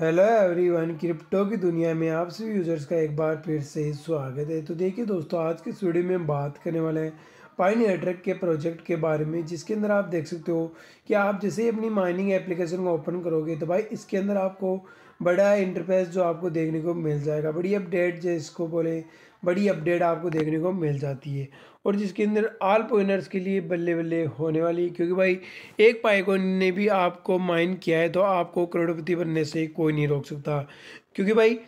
Hello everyone crypto की दुनिया में आप सभी यूजर्स का एक बार फिर से स्वागत है तो देखिए दोस्तों आज के स्टूडियो में हम बात करने वाले हैं पाइन एयरट्रैक के प्रोजेक्ट के बारे में जिसके अंदर आप देख सकते हो कि आप जैसे ही अपनी माइनिंग एप्लीकेशन को ओपन करोगे तो भाई इसके अंदर आपको बड़ा इंटरफेस जो आपको देखने को मिल जाएगा बड़ी अपडेट जिसको बोले बड़ी अपडेट आपको देखने को मिल जाती है और जिसके अंदर आल पॉइनर्स के लिए बल्ले बल्ले होने वाली क्योंकि भाई एक पाइकोन ने भी आपको माइन किया है तो आपको करोड़पति बनने से कोई नहीं रोक सकता क्योंकि भाई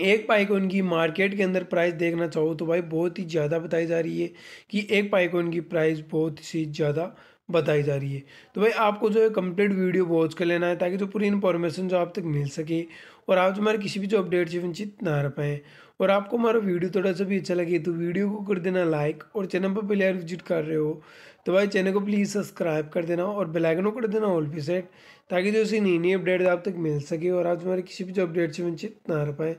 एक पाइकोन की मार्केट के अंदर प्राइस देखना चाहो तो भाई बहुत ही ज़्यादा बताई जा रही है कि एक पाइकोन की प्राइस बहुत सी ज़्यादा बताई जा रही है तो भाई आपको जो है कंप्लीट वीडियो वॉच कर लेना है ताकि जो पूरी इन्फॉर्मेशन जो आप तक मिल सके और आप जो हमारे किसी भी जो अपडेट से वंचित ना रह पाएँ और आपको हमारा वीडियो थोड़ा सा भी अच्छा लगे तो वीडियो को कर देना लाइक और चैनल पर पहले विजिट कर रहे हो तो भाई चैनल को प्लीज़ सब्सक्राइब कर देना और बेलाइकन को कर देना ऑल पी सेट ताकि जो इसी नई नई अपडेट आप तक मिल सके और आप हमारे किसी भी जो अपडेट से वंचित ना रह पाए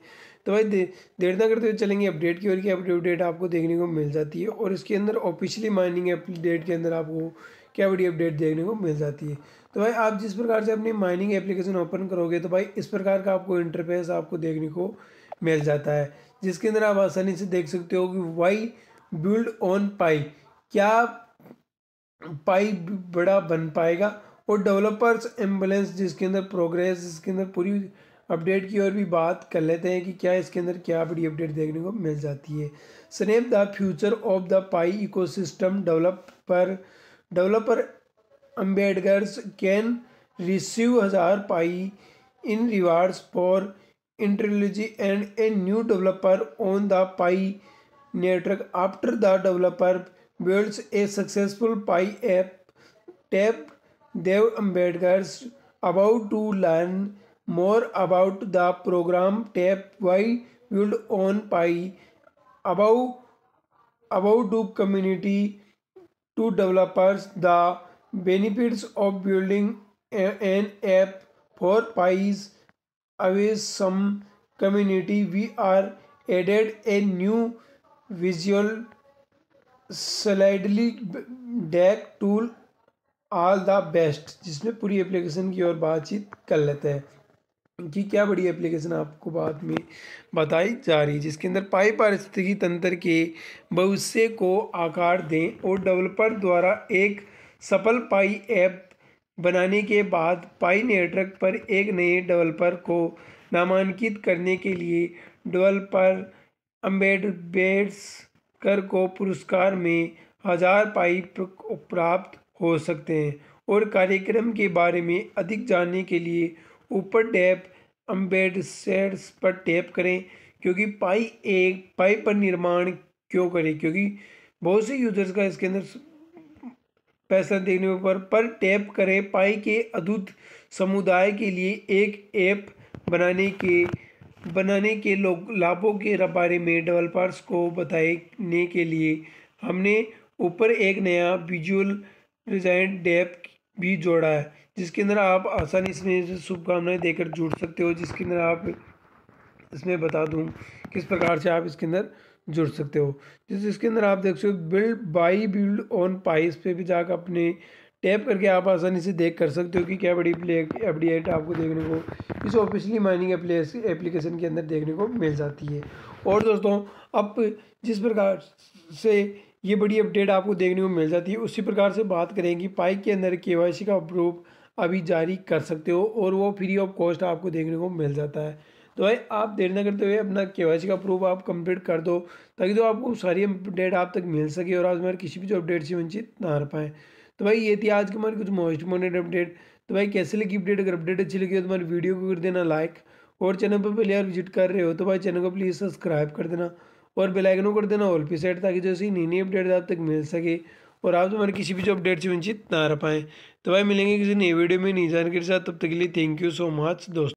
तो भाई दे, देर ना करते हुए चलेंगे अपडेट की ओर की अपडेट आपको देखने को मिल जाती है और इसके अंदर ऑफिशियली माइनिंग अपडेट के अंदर आपको क्या बड़ी अपडेट देखने को मिल जाती है तो भाई आप जिस प्रकार से अपनी माइनिंग एप्लीकेशन ओपन करोगे तो भाई इस प्रकार का आपको इंटरफेस आपको देखने को मिल जाता है जिसके अंदर आप आसानी से देख सकते हो कि वाई बिल्ड ऑन पाई क्या पाई बड़ा बन पाएगा और डेवलपर्स एम्बुलेंस जिसके अंदर प्रोग्रेस जिसके अंदर पूरी अपडेट की और भी बात कर लेते हैं कि क्या इसके अंदर क्या बड़ी अपडेट देखने को मिल जाती है snap the future of the Pi ecosystem developer developer Ambedkar can receive हज़ार Pi in rewards for intelligibility and a new developer on the Pi network. After the developer builds a successful Pi app, Tap Dev Ambedkar's about to learn more about the program Tap Why build on Pi about about to community to developers the benefits of building an app for Pi's away some community we are added a new visual slidely deck tool all the best जिसमें पूरी application की और बातचीत कर लेते हैं कि क्या बड़ी एप्लीकेशन आपको बाद में बताई जा रही है जिसके अंदर पाई पारिस्थितिकी तंत्र के भविष्य को आकार दें और डेवलपर द्वारा एक सफल पाई ऐप बनाने के बाद पाई नेटवर्क पर एक नए डेवलपर को नामांकित करने के लिए डेवलपर अम्बेडबेडकर को पुरस्कार में हजार पाई प्राप्त हो सकते हैं और कार्यक्रम के बारे में अधिक जानने के लिए ऊपर डैप अम्बेडसेड्स पर टैप करें क्योंकि पाई एक पाई पर निर्माण क्यों करें क्योंकि बहुत से यूजर्स का इसके अंदर पैसा देने पर पर टैप करें पाई के अद्भुत समुदाय के लिए एक ऐप बनाने के बनाने के लोग लाभों के बारे में डेवलपर्स को बताने के लिए हमने ऊपर एक नया विजुअल डिजाइन डेप भी जोड़ा है जिसके अंदर आप आसानी से शुभकामनाएं देकर जुड़ सकते हो जिसके अंदर आप इसमें बता दूँ किस प्रकार से आप इसके अंदर जुड़ सकते हो जैसे इसके अंदर आप देख सकते हो build by build on Pi's पे भी जाकर अपने टैप करके आप आसानी से देख कर सकते हो कि क्या बड़ी प्ले अपडेट आपको देखने को इस ऑफिशियली माइनिंग एप्लीकेशन के अंदर देखने को मिल जाती है और दोस्तों अब जिस प्रकार से ये बड़ी अपडेट आपको देखने को मिल जाती है उसी प्रकार से बात करेंगे पाइक के अंदर के का अप्रूव अभी जारी कर सकते हो और वो फ्री ऑफ कॉस्ट आपको देखने को मिल जाता है तो भाई आप देर ना करते हुए अपना के का प्रूफ आप कंप्लीट कर दो ताकि तो आपको सारी अपडेट आप तक मिल सके और आज हमारे किसी भी जो अपडेट से वंचित ना रह पाए तो भाई ये थी आज की हमारी कुछ मोस्ट मोनेट अपडेट तो भाई कैसे लगी अपडेट अगर अपडेट अच्छी लगी तो हमारी वीडियो को कर देना लाइक और चैनल पर पहले यार विजिट कर रहे हो तो भाई चैनल को प्लीज़ सब्सक्राइब कर देना और बेलाइकन कर देना ऑल पी सेट ताकि जैसे नई नई अपडेट आप तक मिल सके और आप हमारे किसी भी जो अपडेट से वंचित ना रह पाएँ तो भाई मिलेंगे किसी नई वीडियो में नई जानकारी के साथ तब तक के लिए थैंक यू सो मच दोस्तों